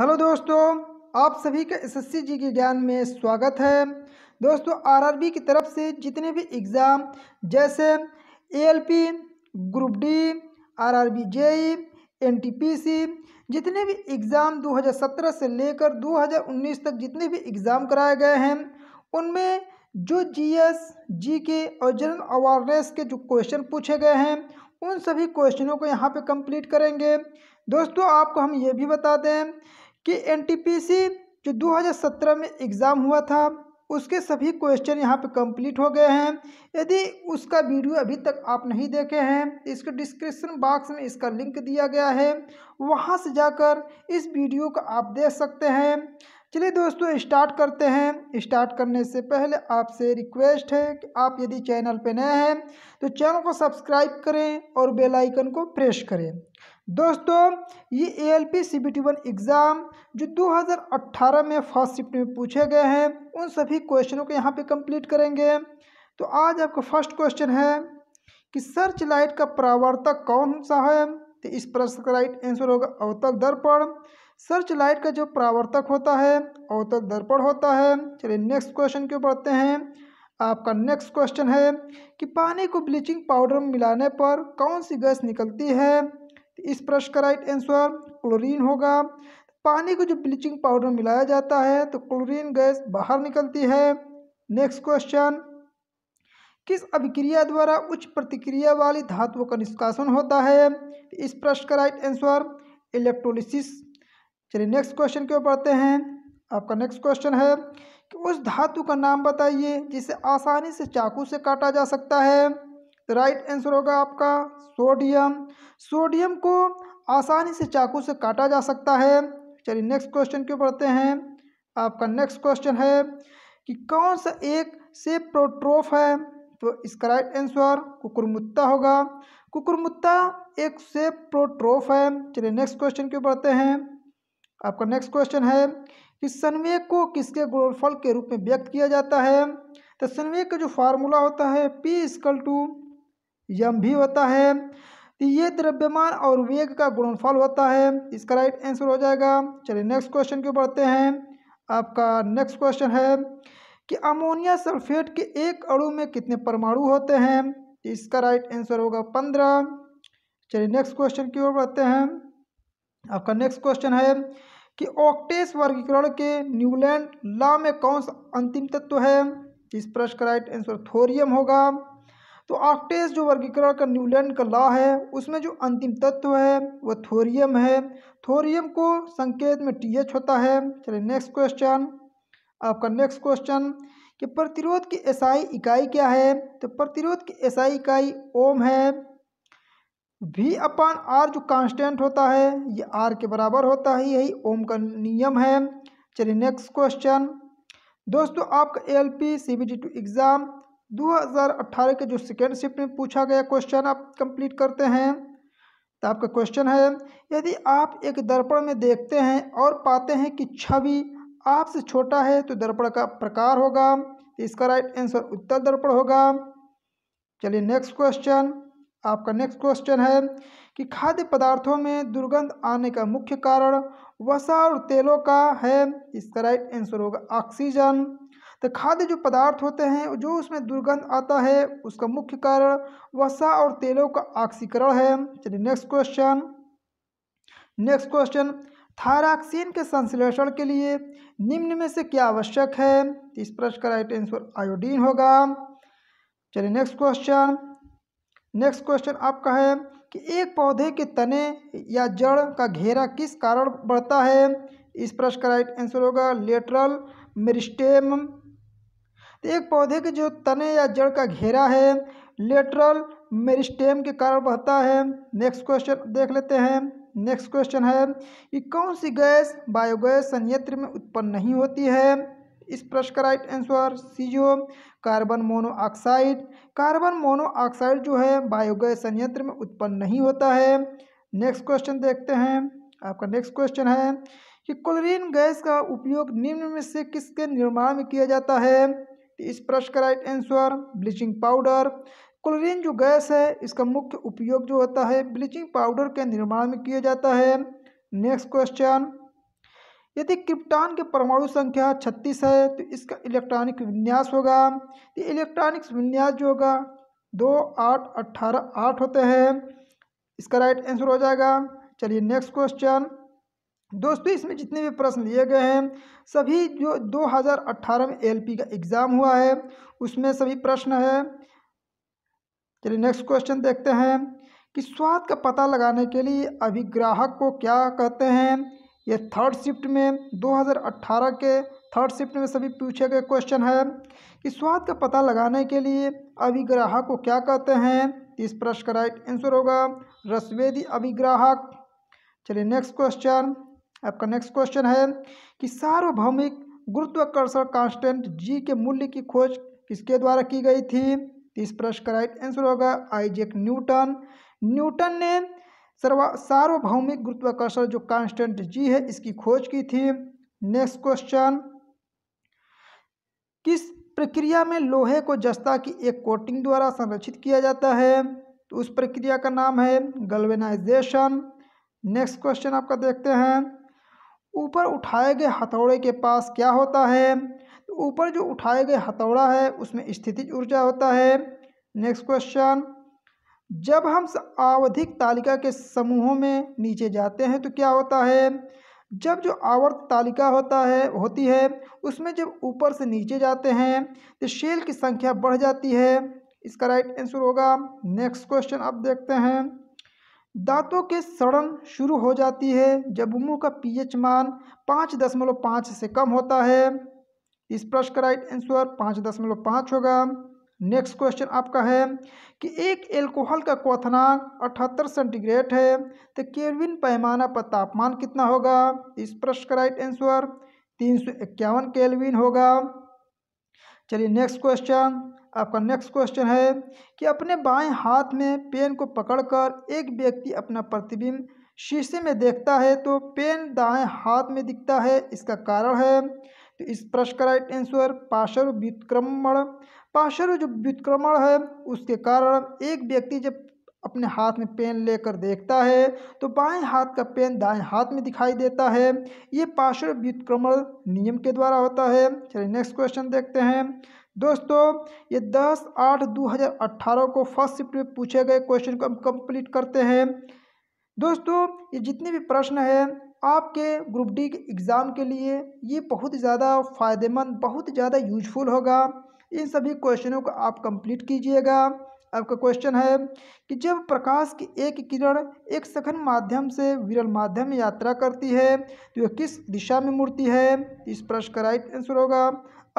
hello दोस्तों आप सभी का एसएससी जी के ज्ञान में स्वागत है दोस्तों आरआरबी की तरफ से जितने भी एग्ज़ाम जैसे ALP group D RRB JE NTPC जितने भी एग्ज़ाम 2017 से लेकर 2019 तक जितने भी एग्ज़ाम कराए गए हैं उनमें जो जीएस जीके और जनरल अवेयरनेस के जो क्वेश्चन पूछे गए हैं उन सभी क्वेश्चनों को यहाँ पे कंप्लीट करेंगे दोस्तों आपको हम ये भी बता दें कि एनटीपीसी जो 2017 में एग्ज़ाम हुआ था उसके सभी क्वेश्चन यहाँ पे कंप्लीट हो गए हैं यदि उसका वीडियो अभी तक आप नहीं देखे हैं तो इसके डिस्क्रिप्शन बॉक्स में इसका लिंक दिया गया है वहाँ से जाकर इस वीडियो को आप देख सकते हैं चलिए दोस्तों स्टार्ट करते हैं स्टार्ट करने से पहले आपसे रिक्वेस्ट है कि आप यदि चैनल पर नए हैं तो चैनल को सब्सक्राइब करें और बेलाइकन को प्रेस करें दोस्तों ये A L P C B T one exam जो 2018 में फर्स्ट शिफ्ट में पूछे गए हैं उन सभी क्वेश्चनों को यहाँ पे कंप्लीट करेंगे तो आज आपका फर्स्ट क्वेश्चन है कि सर्च लाइट का परावर्तक कौन सा है तो इस प्रश्न का राइट आंसर होगा अवतल दर्पण सर्च लाइट का जो परावर्तक होता है अवतल दर्पण होता है चलिए नेक्स्ट क्वेश्चन क्यों पढ़ते हैं आपका नेक्स्ट क्वेश्चन है कि पानी को ब्लीचिंग पाउडर में मिलाने पर कौन सी गैस निकलती है तो इस प्रश्न का राइट आंसर क्लोरीन होगा पानी को जो ब्लीचिंग पाउडर मिलाया जाता है तो क्लोरीन गैस बाहर निकलती है नेक्स्ट क्वेश्चन किस अभिक्रिया द्वारा उच्च प्रतिक्रिया वाली धातुओं का निष्कासन होता है इस प्रश्न का राइट आंसर इलेक्ट्रोलिसिस चलिए नेक्स्ट क्वेश्चन क्यों पढ़ते हैं आपका नेक्स्ट क्वेश्चन है कि उस धातु का नाम बताइए जिसे आसानी से चाकू से काटा जा सकता है तो राइट आंसर होगा आपका सोडियम सोडियम को आसानी से चाकू से काटा जा सकता है चलिए नेक्स्ट क्वेश्चन क्यों पढ़ते हैं आपका नेक्स्ट क्वेश्चन है कि कौन सा एक से प्रोट्रोफ है तो इसका राइट आंसर कुकुरमुत्ता होगा कुकुरमुत्ता एक से प्रोट्रोफ है चलिए नेक्स्ट क्वेश्चन क्यों पढ़ते हैं आपका नेक्स्ट क्वेश्चन है कि सनवे को किसके गुणफल के रूप में व्यक्त किया जाता है तो सनवे का जो फार्मूला होता है पी स्कल टू यम भी होता है तो ये द्रव्यमान और वेग का गुणनफल होता है इसका राइट आंसर हो जाएगा चलिए नेक्स्ट क्वेश्चन क्यों पढ़ते हैं आपका नेक्स्ट क्वेश्चन है कि अमोनिया सल्फेट के एक अणु में कितने परमाणु होते हैं इसका राइट आंसर होगा पंद्रह चलिए नेक्स्ट क्वेश्चन की ओर बढ़ते हैं आपका नेक्स्ट क्वेश्चन है कि ऑक्टेस वर्गीकरण के न्यूलैंड ला में कौन सा अंतिम तत्व है इस प्रश्न का राइट आंसर थोरियम होगा तो ऑक्टेज जो वर्गीकरण का न्यूलैंड का लॉ है उसमें जो अंतिम तत्व है वह थोरियम है थोरियम को संकेत में टी एच होता है चलिए नेक्स्ट क्वेश्चन आपका नेक्स्ट क्वेश्चन कि प्रतिरोध की एसआई इकाई क्या है तो प्रतिरोध की एसआई इकाई ओम है वी अपान आर जो कांस्टेंट होता है ये आर के बराबर होता है यही ओम का नियम है चलिए नेक्स्ट क्वेश्चन दोस्तों आपका L P C B T two exam 2018 के जो सेकेंड शिफ्ट में पूछा गया क्वेश्चन आप कंप्लीट करते हैं तो आपका क्वेश्चन है यदि आप एक दर्पण में देखते हैं और पाते हैं कि छवि आपसे छोटा है तो दर्पण का प्रकार होगा तो इसका राइट आंसर उत्तर दर्पण होगा चलिए नेक्स्ट क्वेश्चन आपका नेक्स्ट क्वेश्चन है कि खाद्य पदार्थों में दुर्गंध आने का मुख्य कारण वसा और तेलों का है इसका राइट आंसर होगा ऑक्सीजन तो खाद्य जो पदार्थ होते हैं जो उसमें दुर्गंध आता है उसका मुख्य कारण वसा और तेलों का आक्सीकरण है चलिए next question next question thyroxine के संश्लेषण के लिए निम्न में से क्या आवश्यक है इस प्रश्न का राइट आंसर आयोडीन होगा चलिए नेक्स्ट क्वेश्चन नेक्स्ट क्वेश्चन आपका है कि एक पौधे के तने या जड़ का घेरा किस कारण बढ़ता है इस प्रश्न का राइट आंसर होगा लेटरल मेरिस्टेम तो एक पौधे के जो तने या जड़ का घेरा है लेटरल मेरिस्टेम के कारण बहता है नेक्स्ट क्वेश्चन देख लेते हैं नेक्स्ट क्वेश्चन है कि कौन सी गैस बायोगैस संयंत्र में उत्पन्न नहीं होती है इस प्रश्न का राइट आंसर सीजो कार्बन मोनोऑक्साइड कार्बन मोनोऑक्साइड जो है बायोगैस संयंत्र में उत्पन्न नहीं होता है नेक्स्ट क्वेश्चन देखते हैं आपका नेक्स्ट क्वेश्चन है कि क्लोरीन गैस का उपयोग निम्न में से किसके निर्माण में किया जाता है इस प्रश्न का right answer bleaching powder chlorine जो गैस है इसका मुख्य उपयोग जो होता है ब्लीचिंग पाउडर के निर्माण में किया जाता है नेक्स्ट क्वेश्चन यदि क्रिप्टान के परमाणु संख्या छत्तीस है तो इसका इलेक्ट्रॉनिक विन्यास होगा ये इलेक्ट्रॉनिक्स विन्यास जो होगा दो आठ अट्ठारह आठ होते हैं इसका राइट आंसर हो जाएगा चलिए नेक्स्ट क्वेश्चन दोस्तों इसमें जितने भी प्रश्न लिए गए हैं सभी जो 2018 में एलपी का एग्ज़ाम हुआ है उसमें सभी प्रश्न है चलिए नेक्स्ट क्वेश्चन देखते हैं कि स्वाद का पता लगाने के लिए अभिग्राहक को क्या कहते हैं ये थर्ड शिफ्ट में 2018 के थर्ड शिफ्ट में सभी पूछे गए क्वेश्चन है कि स्वाद का पता लगाने के लिए अभिग्राहक को क्या कहते हैं इस प्रश्न का राइट आंसर होगा रसवेदी अभिग्राहक चलिए नेक्स्ट क्वेश्चन आपका नेक्स्ट क्वेश्चन है कि सार्वभौमिक गुरुत्वाकर्षण कांस्टेंट जी के मूल्य की खोज किसके द्वारा की गई थी तो इस प्रश्न का राइट आंसर होगा आइजेक न्यूटन न्यूटन ने सर्वा सार्वभौमिक गुरुत्वाकर्षण जो कांस्टेंट जी है इसकी खोज की थी नेक्स्ट क्वेश्चन किस प्रक्रिया में लोहे को जस्ता की एक कोटिंग द्वारा संरक्षित किया जाता है तो उस प्रक्रिया का नाम है गल्वेनाइजेशन नेक्स्ट क्वेश्चन आपका देखते हैं ऊपर उठाए गए हथौड़े के पास क्या होता है तो ऊपर जो उठाए गए हथौड़ा है उसमें स्थितिज ऊर्जा होता है नेक्स्ट क्वेश्चन जब हम आवधिक तालिका के समूहों में नीचे जाते हैं तो क्या होता है जब जो आवर्त तालिका होता है होती है उसमें जब ऊपर से नीचे जाते हैं तो शेल की संख्या बढ़ जाती है इसका राइट आंसर होगा नेक्स्ट क्वेश्चन आप देखते हैं दांतों के सड़न शुरू हो जाती है जब मुंह का पीएच मान पाँच दशमलव पाँच से कम होता है इस प्रश्न का राइट आंसर पाँच दशमलव पाँच होगा नेक्स्ट क्वेश्चन आपका है कि एक एल्कोहल का क्वथनांक अठहत्तर सेंटीग्रेड है तो केल्विन पैमाना पर तापमान कितना होगा इस प्रश्न का राइट आंसर तीन सौ इक्यावन केल्विन होगा चलिए नेक्स्ट क्वेश्चन आपका नेक्स्ट क्वेश्चन है कि अपने बाएं हाथ में पेन को पकड़कर एक व्यक्ति अपना प्रतिबिंब शीशे में देखता है तो पेन दाएं हाथ में दिखता है इसका कारण है तो इस प्रश्न का राइट आंसर पार्श्व व्युत्क्रमण पार्श्व जो व्युत्क्रमण है उसके कारण एक व्यक्ति जब अपने हाथ में पेन लेकर देखता है तो बाएं हाथ का पेन दाएं हाथ में दिखाई देता है ये पार्श्व व्युत्क्रमण नियम के द्वारा होता है चलिए नेक्स्ट क्वेश्चन देखते हैं दोस्तों ये दस आठ दो हज़ार अट्ठारह को फर्स्ट शिफ्ट में पूछे गए क्वेश्चन को हम कंप्लीट करते हैं दोस्तों ये जितने भी प्रश्न हैं आपके ग्रुप डी के एग्ज़ाम के लिए ये बहुत ज़्यादा फ़ायदेमंद बहुत ज़्यादा यूजफुल होगा इन सभी क्वेश्चनों को आप कंप्लीट कीजिएगा आपका क्वेश्चन है कि जब प्रकाश की एक किरण एक सघन माध्यम से विरल माध्यम में यात्रा करती है तो यह किस दिशा में मुड़ती है इस प्रश्न का राइट आंसर होगा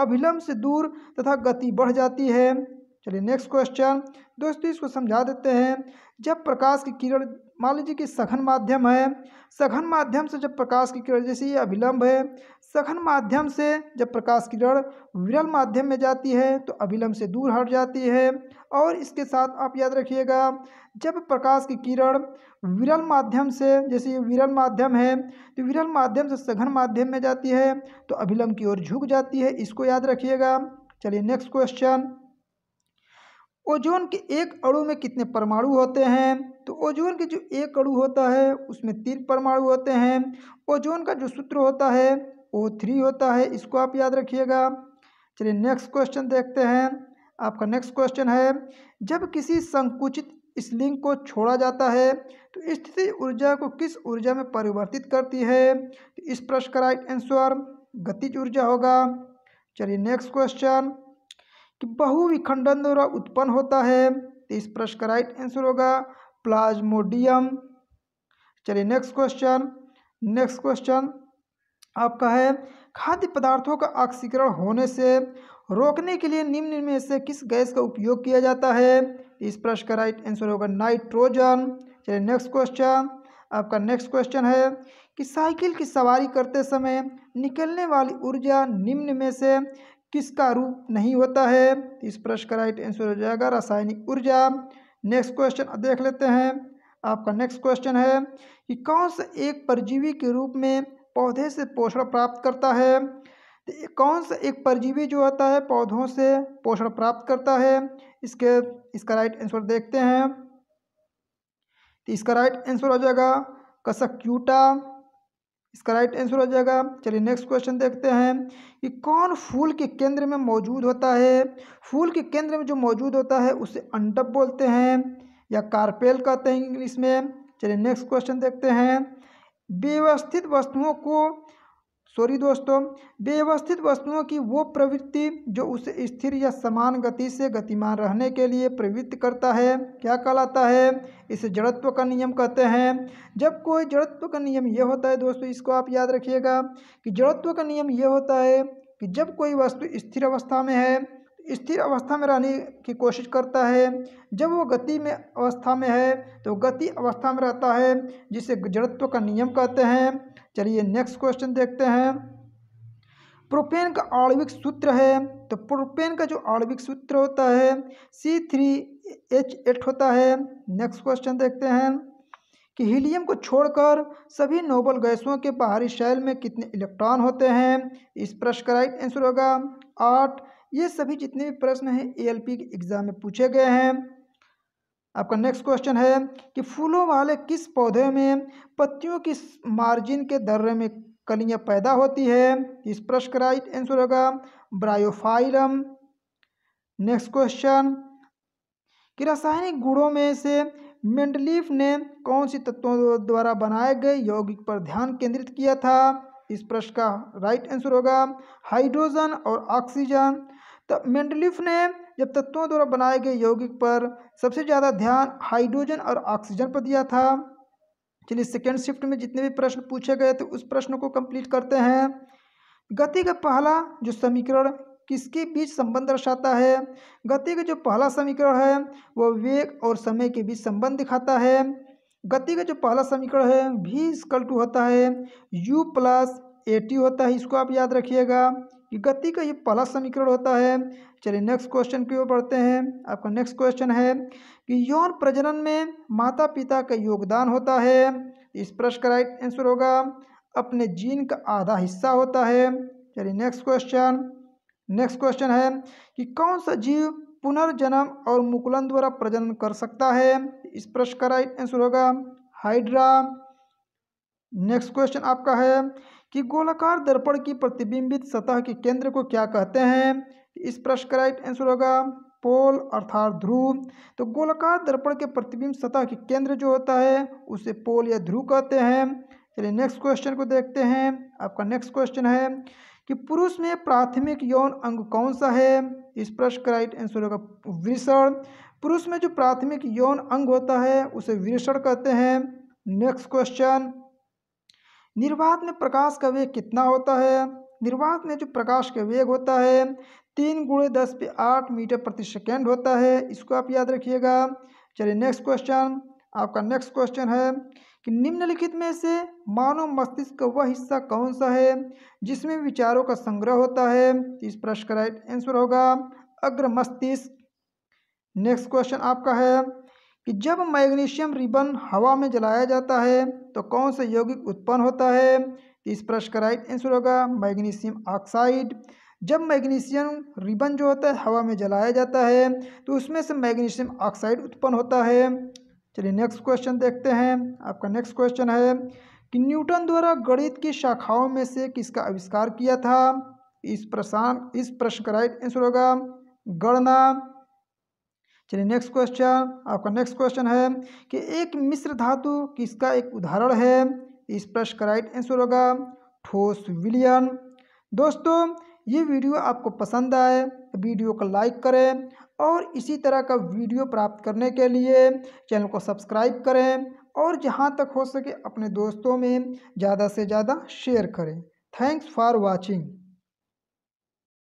अभिलंब से दूर तथा गति बढ़ जाती है चलिए नेक्स्ट क्वेश्चन दोस्तों इसको समझा देते हैं जब प्रकाश की किरण मान लीजिए कि सघन माध्यम है सघन माध्यम से जब प्रकाश की किरण जैसे ये अभिलंब है सघन माध्यम से जब प्रकाश किरण विरल माध्यम में जाती है तो अभिलंब से दूर हट जाती है और इसके साथ आप याद रखिएगा जब प्रकाश की किरण विरल माध्यम से जैसे ये विरल माध्यम है तो विरल माध्यम से सघन माध्यम में जाती है तो अभिलंब की ओर झुक जाती है इसको याद रखिएगा चलिए नेक्स्ट क्वेश्चन ओजोन के एक अणु में कितने परमाणु होते हैं तो ओजोन के जो एक अणु होता है उसमें तीन परमाणु होते हैं ओजोन का जो सूत्र होता है ओ थ्री होता है इसको आप याद रखिएगा चलिए नेक्स्ट क्वेश्चन देखते हैं आपका नेक्स्ट क्वेश्चन है जब किसी संकुचित स्लिंग को छोड़ा जाता है तो स्थिति ऊर्जा को किस ऊर्जा में परिवर्तित करती है तो इस प्रश्न का राइट आंसर गतिज ऊर्जा होगा चलिए नेक्स्ट क्वेश्चन कि बहुविखंडन द्वारा उत्पन्न होता है तो इस प्रश्न का राइट आंसर होगा प्लाज्मोडियम चलिए नेक्स्ट क्वेश्चन नेक्स्ट क्वेश्चन आपका है खाद्य पदार्थों का ऑक्सीकरण होने से रोकने के लिए निम्न में से किस गैस का उपयोग किया जाता है इस प्रश्न का राइट आंसर होगा नाइट्रोजन चलिए नेक्स्ट क्वेश्चन आपका नेक्स्ट क्वेश्चन है कि साइकिल की सवारी करते समय निकलने वाली ऊर्जा निम्न में से किसका रूप नहीं होता है इस प्रश्न का राइट आंसर हो जाएगा रासायनिक ऊर्जा नेक्स्ट क्वेश्चन देख लेते हैं आपका नेक्स्ट क्वेश्चन है कि कौन सा एक परजीवी के रूप में पौधे से पोषण प्राप्त करता है तो कौन सा एक परजीवी जो होता है पौधों से पोषण प्राप्त करता है इसके इसका राइट आंसर देखते हैं तो इसका राइट आंसर हो जाएगा कसक्यूटा इसका राइट आंसर हो जाएगा चलिए नेक्स्ट क्वेश्चन देखते हैं कि कौन फूल के केंद्र में मौजूद होता है फूल के केंद्र में जो मौजूद होता है उसे अंडप बोलते हैं या कारपेल कहते हैं इंग्लिश में चलिए नेक्स्ट क्वेश्चन देखते हैं व्यवस्थित वस्तुओं को सॉरी दोस्तों व्यवस्थित वस्तुओं की वो प्रवृत्ति जो उसे स्थिर या समान गति से गतिमान रहने के लिए प्रवृत्त करता है क्या कहलाता है इसे जड़त्व का नियम कहते हैं जब कोई जड़त्व का नियम यह होता है दोस्तों इसको आप याद रखिएगा कि जड़त्व का नियम यह होता है कि जब कोई वस्तु स्थिर अवस्था में है स्थिर अवस्था में रहने की कोशिश करता है जब वो गति में अवस्था में है तो गति अवस्था में रहता है जिसे जड़त्व का नियम कहते हैं चलिए नेक्स्ट क्वेश्चन देखते हैं प्रोपेन का आणविक सूत्र है तो प्रोपेन का जो आणविक सूत्र होता है सी थ्री एच एट होता है नेक्स्ट क्वेश्चन देखते हैं कि हीलियम को छोड़कर सभी नोबल गैसों के बाहरी शैल में कितने इलेक्ट्रॉन होते हैं इस प्रश्न का राइट आंसर होगा आठ ये सभी जितने भी प्रश्न हैं एएलपी के एग्ज़ाम में पूछे गए हैं आपका नेक्स्ट क्वेश्चन है कि फूलों वाले किस पौधे में पत्तियों की मार्जिन के दर्रे में कलियां पैदा होती है इस प्रश्न का राइट आंसर होगा ब्रायोफाइलम नेक्स्ट क्वेश्चन कि रासायनिक गुणों में से मेंडलीफ ने कौन सी तत्वों द्वारा बनाए गए यौगिक पर ध्यान केंद्रित किया था इस प्रश्न का राइट आंसर होगा हाइड्रोजन और ऑक्सीजन तो मेंडलीफ ने जब तत्वों द्वारा बनाए गए यौगिक पर सबसे ज़्यादा ध्यान हाइड्रोजन और ऑक्सीजन पर दिया था चलिए सेकेंड शिफ्ट में जितने भी प्रश्न पूछे गए थे उस प्रश्न को कंप्लीट करते हैं गति का पहला जो समीकरण किसके बीच संबंध दर्शाता है गति का जो पहला समीकरण है वह वेग और समय के बीच संबंध दिखाता है गति का जो पहला समीकरण है भी स्कल टू होता है u प्लस ए टी होता है इसको आप याद रखिएगा कि गति का ये पहला समीकरण होता है चलिए नेक्स्ट क्वेश्चन की ओर बढ़ते हैं आपका नेक्स्ट क्वेश्चन है कि यौन प्रजनन में माता पिता का योगदान होता है इस प्रश्न का राइट आंसर होगा अपने जीन का आधा हिस्सा होता है चलिए नेक्स्ट क्वेश्चन नेक्स्ट क्वेश्चन है कि कौन सा जीव पुनर्जन्म और मुकुलन द्वारा प्रजनन कर सकता है इस प्रश्न का राइट आंसर होगा हाइड्रा नेक्स्ट क्वेश्चन आपका है कि गोलाकार दर्पण की प्रतिबिंबित सतह के केंद्र को क्या कहते हैं इस प्रश्न का राइट आंसर होगा पोल अर्थात ध्रुव तो गोलाकार दर्पण के प्रतिबिंब सतह के केंद्र जो होता है उसे पोल या ध्रुव कहते हैं चलिए नेक्स्ट क्वेश्चन को देखते हैं आपका नेक्स्ट क्वेश्चन है कि पुरुष में प्राथमिक यौन अंग कौन सा है इस प्रश्न का राइट आंसर होगा वृषण पुरुष में जो प्राथमिक यौन अंग होता है उसे वृषण कहते हैं नेक्स्ट क्वेश्चन निर्वात में प्रकाश का वेग कितना होता है निर्वात में जो प्रकाश का वेग होता है तीन गुणे दस पे आठ मीटर प्रति सेकेंड होता है इसको आप याद रखिएगा चलिए नेक्स्ट क्वेश्चन आपका नेक्स्ट क्वेश्चन है कि निम्नलिखित में से मानव मस्तिष्क का वह हिस्सा कौन सा है जिसमें विचारों का संग्रह होता है तो इस प्रश्न का राइट आंसर होगा अग्र मस्तिष्क नेक्स्ट क्वेश्चन आपका है कि जब मैग्नीशियम रिबन हवा में जलाया जाता है तो कौन सा यौगिक उत्पन्न होता है इस प्रश्न का राइट आंसर होगा मैग्नीशियम ऑक्साइड जब मैग्नीशियम रिबन जो होता है हवा में जलाया जाता है तो उसमें से मैग्नीशियम ऑक्साइड उत्पन्न होता है चलिए नेक्स्ट क्वेश्चन देखते हैं आपका नेक्स्ट क्वेश्चन है कि न्यूटन द्वारा गणित की शाखाओं में से किसका आविष्कार किया था इस प्रशान इस प्रश्न का राइट आंसर होगा गणना चलिए नेक्स्ट क्वेश्चन आपका नेक्स्ट क्वेश्चन है कि एक मिश्र धातु किसका एक उदाहरण है इस प्रश्न का राइट आंसर होगा ठोस विलियन दोस्तों ये वीडियो आपको पसंद आए वीडियो को लाइक करें और इसी तरह का वीडियो प्राप्त करने के लिए चैनल को सब्सक्राइब करें और जहाँ तक हो सके अपने दोस्तों में ज़्यादा से ज़्यादा शेयर करें थैंक्स फॉर वॉचिंग